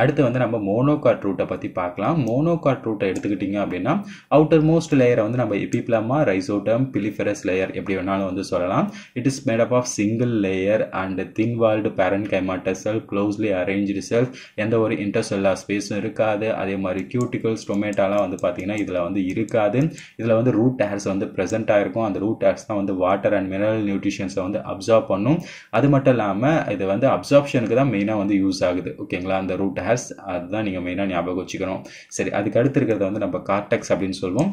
அடுத்து வந்து நம்ம மோனோகாட் ரூட்டை பற்றி பார்க்கலாம் மோனோகாட் ரூட்டை எடுத்துக்கிட்டிங்க அப்படின்னா அவுட்டர் மோஸ்ட் லேயரை வந்து நம்ம எபிப்ளமா ரைசோட்டம் பிலிஃபெரஸ் லேயர் எப்படி வேணாலும் வந்து சொல்லலாம் it is made up of single layer and thin walled parenchyma sell closely arrange செல் எந்த ஒரு இன்டர்செல்லா ஸ்பேஸும் இருக்காது அதே மாதிரி கியூட்டிகல்ஸ் டொமேட்டோலாம் வந்து பார்த்திங்கன்னா இதில் வந்து இருக்காது இதில் வந்து ரூட் ஹேர்ஸ் வந்து ப்ரெசென்ட் ஆகிருக்கும் அந்த ரூட் ஹேர்ஸ் தான் வந்து வாட்டர் அண்ட் மினரல் நியூட்ரிஷன்ஸை வந்து அப்சார்ப் பண்ணும் அது மட்டும் இல்லாமல் இது வந்து அப்சார்ப்ஷனுக்கு தான் மெயினாக வந்து யூஸ் ஆகுது ஓகேங்களா அந்த ரூட் அவுட் ஹேஸ் அதுதான் நீங்கள் மெயினாக ஞாபகம் வச்சுக்கணும் சரி அதுக்கு அடுத்து இருக்கிறத வந்து நம்ம கார்டெக்ஸ் அப்படின்னு சொல்லுவோம்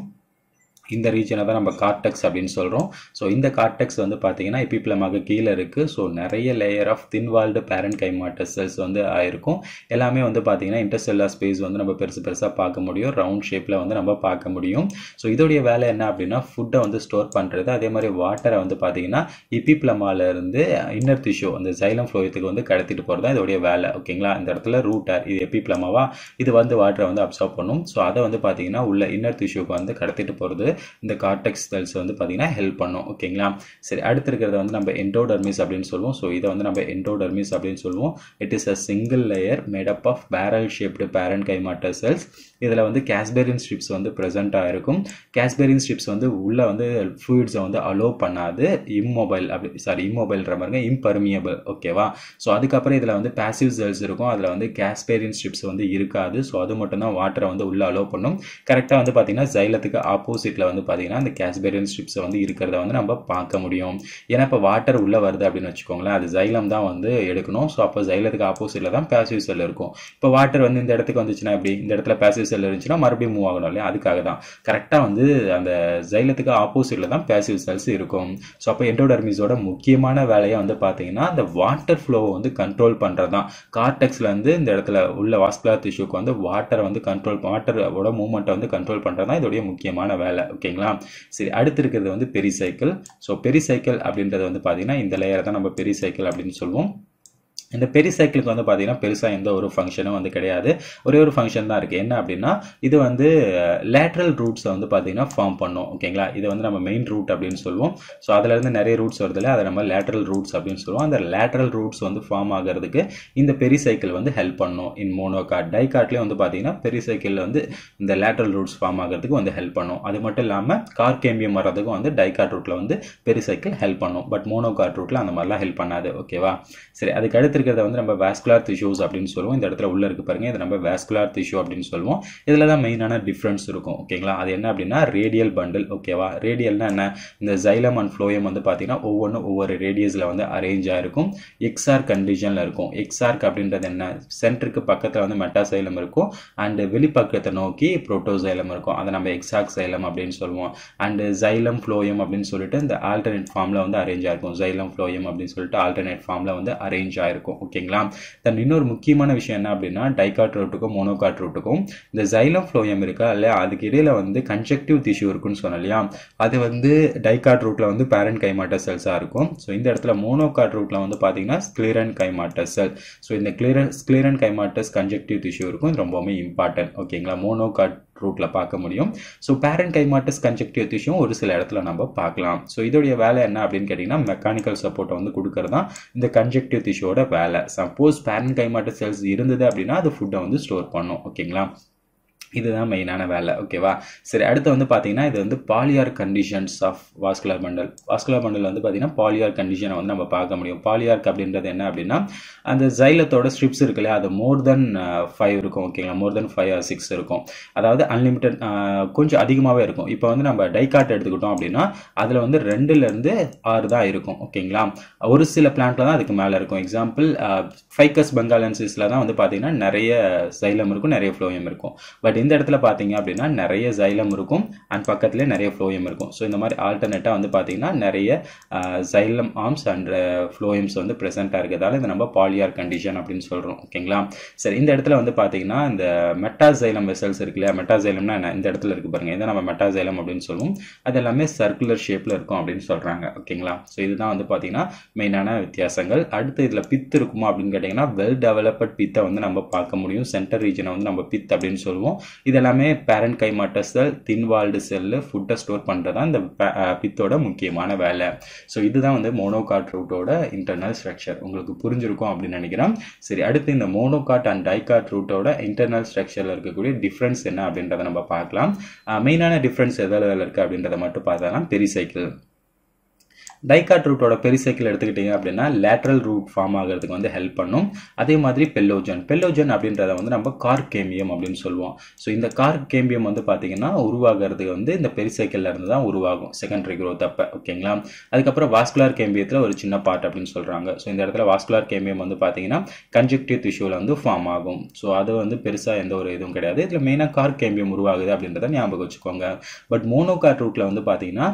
இந்த ரீஜனை தான் நம்ம கார்டெக்ஸ் அப்படின்னு சொல்கிறோம் ஸோ இந்த கார்டெக்ஸ் வந்து பார்த்தீங்கன்னா எபிப்ளமாக கீழே இருக்குது ஸோ நிறைய layer of thin walled parenchymatous cells வந்து ஆயிருக்கும் எல்லாமே வந்து பார்த்தீங்கன்னா இன்டர்செல்லா ஸ்பேஸ் வந்து நம்ம பெருசு பெருசாக பார்க்க முடியும் ரவுண்ட் ஷேப்பில் வந்து நம்ம பார்க்க முடியும் ஸோ இதோடைய வேலை என்ன அப்படின்னா ஃபுட்டை வந்து ஸ்டோர் பண்ணுறது அதே மாதிரி வாட்டரை வந்து பார்த்தீங்கன்னா இப்பிப்ளமாலேருந்து இன்னர் திஷோ அந்த சைலம் ஃப்ளோயத்துக்கு வந்து கடத்திட்டு போகிறது தான் இதோடைய வேலை ஓகேங்களா இந்த இடத்துல ரூட்டர் இது எப்பிப்ளமாவா இது வந்து வாட்டரை வந்து அப்சர்வ் பண்ணும் ஸோ அதை வந்து பார்த்தீங்கன்னா உள்ள இன்னர் திஷ்யூக்கு வந்து கடத்திட்டு போகிறது இந்த கார்டெக்ஸ் செல்ஸ் வந்து பார்த்தீங்கன்னா ஹெல்ப் பண்ணும் ஓகேங்களா சரி அடுத்து இருக்கிறத வந்து நம்ம என்டோடர்மிஸ் அப்படின்னு சொல்லுவோம் ஸோ இதை வந்து நம்ம என்டோடர்மிஸ் அப்படின்னு சொல்லுவோம் it is a single layer made up of barrel shaped parenchyma cells இதில் வந்து கேஸ்பெரின் ஸ்ட்ரிப்ஸ் வந்து ப்ரெசென்ட்டாக இருக்கும் கேஸ்பெரின் ஸ்ட்ரிப்ஸ் வந்து உள்ளே வந்து ஃப்ளூயிட்ஸை வந்து அலோவ் பண்ணாது இம்மொபைல் அப்படி சாரி இம்மொபைல்ன்ற பாருங்க இம்பர்மியபிள் ஓகேவா ஸோ அதுக்கப்புறம் இதில் வந்து பேசிவ் செல்ஸ் இருக்கும் அதில் வந்து கேஸ்பெரின் ஸ்ட்ரிப்ஸ் வந்து இருக்காது ஸோ அது மட்டும் தான் வாட்டரை வந்து உள்ளே அலோவ் பண்ணும் கரெக்டாக வந்து பார்த்தீங்கன்னா ஜைலத்துக்கு ஆப்போசிட்டில் வந்து பார்த்திங்கன்னா அந்த கேஸ்பேரியன் ஸ்ட்ரிப்ஸை வந்து இருக்கிறத வந்து நம்ம பார்க்க முடியும் ஏன்னா இப்போ வாட்டர் உள்ளே வருது அப்படின்னு வச்சுக்கோங்களேன் அது ஜைலம் தான் வந்து எடுக்கணும் ஸோ அப்போ ஜைலத்துக்கு ஆப்போசிட்டில் தான் பேசிவ் செல் இருக்கும் இப்போ வாட்டர் வந்து இந்த இடத்துக்கு வந்துச்சுன்னா எப்படி இந்த இடத்துல பேசிவ் செல் இருந்துச்சுன்னா மறுபடியும் மூவ் ஆகணும் இல்லையா அதுக்காக தான் கரெக்டாக வந்து அந்த ஜைலத்துக்கு ஆப்போசிட்டில் தான் பேசிவ் செல்ஸ் இருக்கும் ஸோ அப்போ என்டோடர்மிஸோட முக்கியமான வேலையை வந்து பார்த்தீங்கன்னா அந்த வாட்டர் ஃப்ளோவை வந்து கண்ட்ரோல் பண்ணுறது தான் கார்டெக்ஸில் வந்து இந்த இடத்துல உள்ள வாஸ்குலர் திஷ்யூக்கு வந்து வாட்டரை வந்து கண்ட்ரோல் வாட்டரோட மூவ்மெண்ட்டை வந்து கண்ட்ரோல் பண்ணுறது தான் இதோடைய முக்கியமான வேலை ஓகேங்களா சரி அடுத்து இருக்கிறது வந்து பெரிசைக்கிள் ஸோ பெரிசைக்கிள் அப்படின்றது வந்து பார்த்தீங்கன்னா இந்த லேயரை தான் நம்ம பெரிசைக்கிள் அப்படின்னு சொல்லுவோம் இந்த பெரிய சைக்கிளுக்கு வந்து பார்த்தீங்கன்னா பெருசாக எந்த ஒரு ஃபங்க்ஷனும் வந்து கிடையாது ஒரே ஒரு ஃபங்க்ஷன் தான் இருக்குது என்ன அப்படின்னா இது வந்து லேட்ரல் ரூட்ஸை வந்து பார்த்தீங்கன்னா ஃபார்ம் பண்ணும் ஓகேங்களா இது வந்து நம்ம மெயின் ரூட் அப்படின்னு சொல்லுவோம் ஸோ அதிலேருந்து நிறைய ரூட்ஸ் வருதுல அதை நம்ம லேட்ரல் ரூட்ஸ் அப்படின்னு சொல்லுவோம் அந்த லேட்ரல் ரூட்ஸ் வந்து ஃபார்ம் ஆகிறதுக்கு இந்த பெரிய சைக்கிள் வந்து ஹெல்ப் பண்ணும் இன் டை டைகாட்லேயும் வந்து பார்த்தீங்கன்னா பெரிய சைக்கிளில் வந்து இந்த லேட்ரல் ரூட்ஸ் ஃபார்ம் ஆகிறதுக்கு வந்து ஹெல்ப் பண்ணும் அது மட்டும் இல்லாமல் கார் கேம்பியம் வர்றதுக்கும் வந்து கார்ட் ரூட்டில் வந்து பெரிய சைக்கிள் ஹெல்ப் பண்ணும் பட் கார்ட் ரூட்டில் அந்த மாதிரிலாம் ஹெல்ப் பண்ணாது ஓகேவா சரி அதுக்கடுத்து இருக்கிறத வந்து நம்ம வேஸ்குலார் திஷ்யூஸ் அப்படின்னு சொல்லுவோம் இந்த இடத்துல உள்ள இருக்கு பாருங்க இது நம்ம வேஸ்குலார் திஷ்யூ அப்படின்னு சொல்லுவோம் இதில் தான் மெயினான டிஃப்ரென்ஸ் இருக்கும் ஓகேங்களா அது என்ன அப்படின்னா ரேடியல் பண்டில் ஓகேவா ரேடியல்னா என்ன இந்த ஜைலம் அண்ட் ஃப்ளோயம் வந்து பார்த்தீங்கன்னா ஒவ்வொன்றும் ஒவ்வொரு ரேடியஸில் வந்து அரேஞ்ச் ஆகிருக்கும் எக்ஸ்ஆர் கண்டிஷனில் இருக்கும் எக்ஸ்ஆர்க் அப்படின்றது என்ன சென்டருக்கு பக்கத்தில் வந்து மெட்டாசைலம் இருக்கும் அண்டு வெளிப்பக்கத்தை நோக்கி புரோட்டோசைலம் இருக்கும் அதை நம்ம எக்ஸாக் சைலம் அப்படின்னு சொல்லுவோம் அண்டு ஜைலம் ஃப்ளோயம் அப்படின்னு சொல்லிட்டு இந்த ஆல்டர்னேட் ஃபார்மில் வந்து அரேஞ்ச் ஆயிருக்கும் ஜைலம் ஃப்ளோயம் அப்படின்னு சொல்லிட்டு ஆல்டர்னேட் ஃபார்மில் வந்து அரேஞ்ச் ஆயிருக்கும் இருக்கும் ஓகேங்களா தென் இன்னொரு முக்கியமான விஷயம் என்ன அப்படின்னா டைகாட் ரூட்டுக்கும் மோனோகாட் ரூட்டுக்கும் இந்த ஜைலம் ஃப்ளோயம் இருக்கா இல்லையா அதுக்கு இடையில வந்து கன்ஜெக்டிவ் டிஷ்யூ இருக்குன்னு சொன்னோம் இல்லையா அது வந்து டைகாட் ரூட்டில் வந்து பேரண்ட் கைமாட்ட செல்ஸாக இருக்கும் ஸோ இந்த இடத்துல மோனோகாட் ரூட்டில் வந்து பார்த்தீங்கன்னா ஸ்கிளீரன் கைமாட்ட செல் ஸோ இந்த கிளீரன் ஸ்கிளீரன் கைமாட்டஸ் கன்ஜெக்டிவ் டிஷ்யூ இருக்கும் ரொம்பவுமே இம்பார்ட்டன்ட் ஓகேங்களா மோனோகாட் ரூட்ல பார்க்க முடியும் ஸோ பேரண்ட் கைமாட்டஸ் கன்ஜெக்டிவ் திஷ்யூம் ஒரு சில இடத்துல நம்ம பார்க்கலாம் ஸோ இதோடைய வேலை என்ன அப்படின்னு கேட்டிங்கன்னா மெக்கானிக்கல் சப்போர்ட்டை வந்து கொடுக்கறது தான் இந்த கன்ஜெக்டிவ் திஷியோட வேலை சப்போஸ் பேரண்ட் கைமாட்டஸ் செல்ஸ் இருந்தது அப்படின்னா அது ஃபுட்டை வந்து ஸ்டோர் பண்ணும் ஓகேங்களா இதுதான் மெயினான வேலை ஓகேவா சரி அடுத்து வந்து பார்த்தீங்கன்னா இது வந்து polyarch conditions of vascular bundle vascular bundle வந்து பார்த்தீங்கன்னா பாலியார் கண்டிஷனை வந்து நம்ம பார்க்க முடியும் பாலியார்க் அப்படின்றது என்ன அப்படின்னா அந்த ஜைலத்தோட ஸ்ட்ரிப்ஸ் இருக்கு இல்லையா அது மோர் தென் ஃபைவ் இருக்கும் ஓகேங்களா more than five or six இருக்கும் அதாவது அன்லிமிட்டட் கொஞ்சம் அதிகமாகவே இருக்கும் இப்போ வந்து நம்ம டைகார்ட் எடுத்துக்கிட்டோம் அப்படின்னா அதில் வந்து ரெண்டுலேருந்து ஆறு தான் இருக்கும் ஓகேங்களா ஒரு சில பிளான்ட்டில் தான் அதுக்கு மேலே இருக்கும் எக்ஸாம்பிள் ஃபைக்கஸ் பெங்காலன்சிஸில் தான் வந்து பார்த்தீங்கன்னா நிறைய சைலம் இருக்கும் நிறைய ஃப்ளோயம் இருக்கும் பட் பட் இந்த இடத்துல பார்த்தீங்க அப்படின்னா நிறைய ஜைலம் இருக்கும் அண்ட் பக்கத்துலேயே நிறைய ஃப்ளோயம் இருக்கும் ஸோ இந்த மாதிரி ஆல்டர்னேட்டாக வந்து பார்த்தீங்கன்னா நிறைய ஜைலம் ஆர்ம்ஸ் அண்ட் ஃப்ளோயம்ஸ் வந்து ப்ரெசென்ட்டாக இருக்கிறதால இதை நம்ம பாலியார் கண்டிஷன் அப்படின்னு சொல்கிறோம் ஓகேங்களா சரி இந்த இடத்துல வந்து பார்த்தீங்கன்னா இந்த மெட்டாசைலம் வெசல்ஸ் இருக்குல்ல மெட்டாசைலம்னா என்ன இந்த இடத்துல இருக்குது பாருங்கள் இதை நம்ம மெட்டாசைலம் அப்படின்னு சொல்லுவோம் அது எல்லாமே சர்க்குலர் ஷேப்பில் இருக்கும் அப்படின்னு சொல்கிறாங்க ஓகேங்களா ஸோ இதுதான் வந்து பார்த்தீங்கன்னா மெயினான வித்தியாசங்கள் அடுத்து இதில் பித்து இருக்குமா அப்படின்னு கேட்டிங்கன்னா வெல் டெவலப்பட் பித்தை வந்து நம்ம பார்க்க முடியும் சென்டர் ரீஜனை வந்து நம்ம பித் அப்படின்னு சொல்லுவோம் இதெல்லாமே parenchyma cell thin walled cell ஃபுட்டை ஸ்டோர் பண்ணுறது தான் இந்த பித்தோட முக்கியமான வேலை ஸோ இதுதான் வந்து மோனோகாட் ரூட்டோட இன்டர்னல் ஸ்ட்ரக்சர் உங்களுக்கு புரிஞ்சிருக்கும் அப்படின்னு நினைக்கிறேன் சரி அடுத்து இந்த மோனோகாட் அண்ட் டைகாட் ரூட்டோட இன்டர்னல் ஸ்ட்ரக்சரில் இருக்கக்கூடிய டிஃப்ரென்ஸ் என்ன அப்படின்றத நம்ம பார்க்கலாம் மெயினான டிஃப்ரென்ஸ் எதில் இருக்குது அப்படின்றத மட்டும் பார்த்தோம்னா பெரிசைக்கிள் டைகாட் ரூட்டோட பெரிசைக்கிள் எடுத்துக்கிட்டீங்க அப்படின்னா லேட்ரல் ரூட் ஃபார்ம் ஆகிறதுக்கு வந்து ஹெல்ப் பண்ணும் அதே மாதிரி பெல்லோஜன் பெல்லோஜன் அப்படின்றத வந்து நம்ம கார் கேமியம் அப்படின்னு சொல்லுவோம் ஸோ இந்த கார் கேமியம் வந்து பார்த்தீங்கன்னா உருவாகிறதுக்கு வந்து இந்த பெரிசைக்கிளில் இருந்து தான் உருவாகும் செகண்டரி க்ரோத் அப்போ ஓகேங்களா அதுக்கப்புறம் வாஸ்குலார் கேம்பியத்தில் ஒரு சின்ன பார்ட் அப்படின்னு சொல்கிறாங்க ஸோ இந்த இடத்துல வாஸ்குலார் கேமியம் வந்து பார்த்தீங்கன்னா கன்ஜெக்டிவ் திஷ்யூவில் வந்து ஃபார்ம் ஆகும் ஸோ அது வந்து பெருசாக எந்த ஒரு இதுவும் கிடையாது இதில் மெயினாக கார் கேம்பியம் உருவாகுது அப்படின்றத ஞாபகம் வச்சுக்கோங்க பட் மோனோகார் ரூட்டில் வந்து பார்த்தீங்கன்னா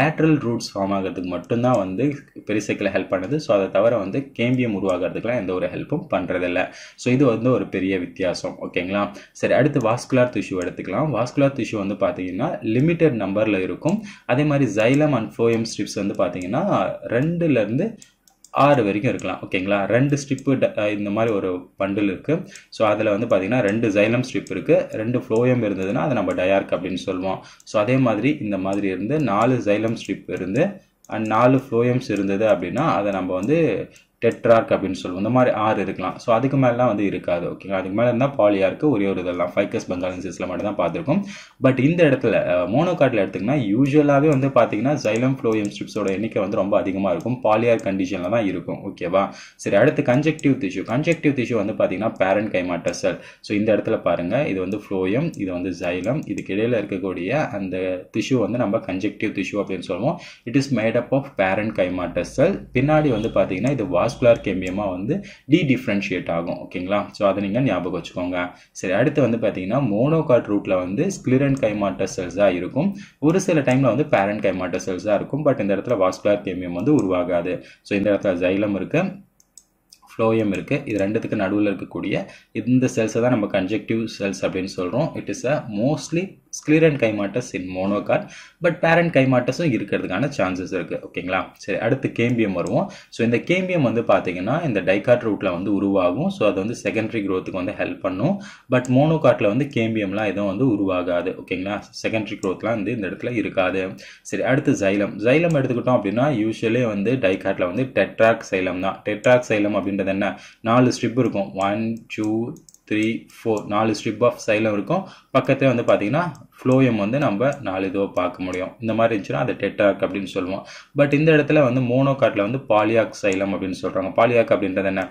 லேட்ரல் ரூட்ஸ் ஃபார்ம் ஆகிறதுக்கு மட்டும் மட்டும்தான் வந்து பெரிசைக்கிளை ஹெல்ப் பண்ணுது ஸோ அதை தவிர வந்து கேம்பியம் உருவாகிறதுக்குலாம் எந்த ஒரு ஹெல்ப்பும் பண்ணுறதில்ல ஸோ இது வந்து ஒரு பெரிய வித்தியாசம் ஓகேங்களா சரி அடுத்து வாஸ்குலார் திஷ்யூ எடுத்துக்கலாம் வாஸ்குலார் திஷ்யூ வந்து பார்த்தீங்கன்னா லிமிட்டட் நம்பரில் இருக்கும் அதே மாதிரி ஜைலம் அண்ட் ஃபோயம் ஸ்ட்ரிப்ஸ் வந்து பார்த்தீங்கன்னா ரெண்டுலேருந்து ஆறு வரைக்கும் இருக்கலாம் ஓகேங்களா ரெண்டு ஸ்ட்ரிப்பு இந்த மாதிரி ஒரு பண்டில் இருக்குது ஸோ அதில் வந்து பார்த்திங்கன்னா ரெண்டு ஜைலம் ஸ்ட்ரிப் இருக்குது ரெண்டு ஃப்ளோயம் இருந்ததுன்னா அதை நம்ம டயார்க் அப்படின்னு சொல்லுவோம் ஸோ அதே மாதிரி இந்த மாதிரி இருந்து நாலு ஜைலம் ஸ்ட்ரிப் இருந்து அண்ட் நாலு ஃப்ளோயம்ஸ் இருந்தது அப்படின்னா அதை நம்ம வந்து டெட்ரார்க் அப்படின்னு சொல்லுவோம் இந்த மாதிரி ஆறு இருக்கலாம் ஸோ அதுக்கு மேலாம் வந்து இருக்காது ஓகேங்களா அதுக்கு மேலே இருந்தால் பாலியாருக்கு ஒரே ஒரு இதெல்லாம் ஃபைக்கஸ் பெங்காலன்சிஸில் மட்டும் தான் பார்த்துருக்கோம் பட் இந்த இடத்துல மோனோகார்டில் எடுத்துக்கிங்கன்னா யூஸ்வலாகவே வந்து பார்த்தீங்கன்னா ஜைலம் ஃப்ளோயம் ஸ்ட்ரிப்ஸோட எண்ணிக்கை வந்து ரொம்ப அதிகமாக இருக்கும் பாலியார் கண்டிஷனில் தான் இருக்கும் ஓகேவா சரி அடுத்து கன்ஜெக்டிவ் திஷ்யூ கன்ஜெக்டிவ் திஷ்யூ வந்து பார்த்தீங்கன்னா பேரண்ட் கைமாட்ட செல் ஸோ இந்த இடத்துல பாருங்கள் இது வந்து ஃப்ளோயம் இது வந்து ஜைலம் இதுக்கு இடையில் இருக்கக்கூடிய அந்த திஷ்யூ வந்து நம்ம கன்ஜெக்டிவ் திஷ்யூ அப்படின்னு சொல்லுவோம் it is made up of parenchyma cell பின்னாடி வந்து பார்த்தீங்கன்னா இது வாஸ் வாஸ்குலார் கேம்பியமாக வந்து டி டிஃப்ரென்ஷியேட் ஆகும் ஓகேங்களா ஸோ அதை நீங்கள் ஞாபகம் வச்சுக்கோங்க சரி அடுத்து வந்து பார்த்தீங்கன்னா மோனோகாட் ரூட்டில் வந்து ஸ்கிலிரன் கைமாட்ட செல்ஸாக இருக்கும் ஒரு சில டைமில் வந்து பேரண்ட் கைமாட்ட செல்ஸாக இருக்கும் பட் இந்த இடத்துல வாஸ்குலார் கேம்பியம் வந்து உருவாகாது ஸோ இந்த இடத்துல ஜைலம் இருக்குது ஃப்ளோயம் இருக்குது இது ரெண்டுத்துக்கு நடுவில் இருக்கக்கூடிய இந்த செல்ஸை தான் நம்ம கன்ஜெக்டிவ் செல்ஸ் அப்படின்னு சொல்கிறோம் it is a mostly sclerenchymatous in monocot but பேரண்ட் கைமாட்டஸும் இருக்கிறதுக்கான சான்சஸ் இருக்குது ஓகேங்களா சரி அடுத்து கேம்பியம் வருவோம் ஸோ இந்த கேம்பியம் வந்து பார்த்தீங்கன்னா இந்த டைகாட் ரூட்டில் வந்து உருவாகும் ஸோ அது வந்து செகண்டரி க்ரோத்துக்கு வந்து ஹெல்ப் பண்ணும் பட் மோனோகாட்டில் வந்து கேம்பியம்லாம் எதுவும் வந்து உருவாகாது ஓகேங்களா செகண்டரி க்ரோத்லாம் வந்து இந்த இடத்துல இருக்காது சரி அடுத்து சைலம் சைலம் எடுத்துக்கிட்டோம் அப்படின்னா யூஸ்வலே வந்து டைகாட்டில் வந்து டெட்ராக் சைலம் தான் டெட்ராக் சைலம் அப்படின்றது என்ன நாலு ஸ்ட்ரிப் இருக்கும் ஒன் டூ த்ரீ ஃபோர் நாலு ஸ்ட்ரிப் ஆஃப் சைலம் இருக்கும் பக்கத்தில் வந்து பார்த்தீங்கன்னா ஃப்ளோயம் வந்து நம்ம நாலு இதுவாக பார்க்க முடியும் இந்த மாதிரி இருந்துச்சுன்னா அது டெட்டாக் அப்படின்னு சொல்லுவோம் பட் இந்த இடத்துல வந்து மோனோகாட்டில் வந்து பாலியாக் சைலம் அப்படின்னு சொல்கிறாங்க பாலியாக் அப்படின்றது என்ன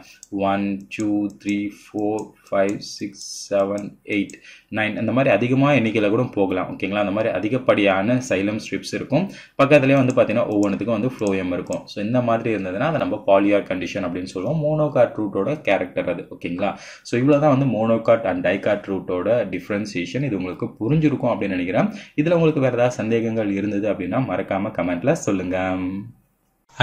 one two three four five six seven eight nine அந்த மாதிரி அதிகமாக எண்ணிக்கையில் கூட போகலாம் ஓகேங்களா அந்த மாதிரி அதிகப்படியான சைலம் ஸ்ட்ரிப்ஸ் இருக்கும் பக்கத்துலேயே வந்து பார்த்திங்கன்னா ஒவ்வொன்றுத்துக்கும் வந்து ஃப்ளோயம் இருக்கும் ஸோ இந்த மாதிரி இருந்ததுன்னா அதை நம்ம பாலியாக் கண்டிஷன் அப்படின்னு சொல்லுவோம் மோனோகாட் ரூட்டோட கேரக்டர் அது ஓகேங்களா ஸோ இவ்வளோ தான் வந்து மோனோகாட் அண்ட் டைகாட் ரூட்டோட டிஃப்ரென்சியேஷன் இது உங்களுக்கு புரிஞ்சிருக்கும் அப்படின்னு நினைக்கிறேன் இதில் உங்களுக்கு வேறு ஏதாவது சந்தேகங்கள் இருந்தது அப்படின்னா மறக்காமல் கமெண்டில் சொல்லுங்கள்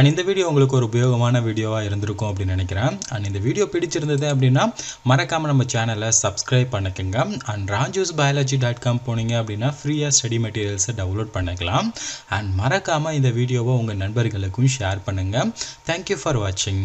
அண்ட் இந்த வீடியோ உங்களுக்கு ஒரு உபயோகமான வீடியோவாக இருந்திருக்கும் அப்படின்னு நினைக்கிறேன் அண்ட் இந்த வீடியோ பிடிச்சிருந்தது அப்படின்னா மறக்காமல் நம்ம சேனலை சப்ஸ்கிரைப் பண்ணிக்கோங்க and Raju's biology dot com போனீங்க அப்படின்னா ஃப்ரீயாக ஸ்டடி மெட்டீரியல்ஸை டவுன்லோட் பண்ணிக்கலாம் அண்ட் மறக்காமல் இந்த வீடியோவை உங்கள் நண்பர்களுக்கும் ஷேர் பண்ணுங்கள் தேங்க்யூ ஃபார் வாட்சிங்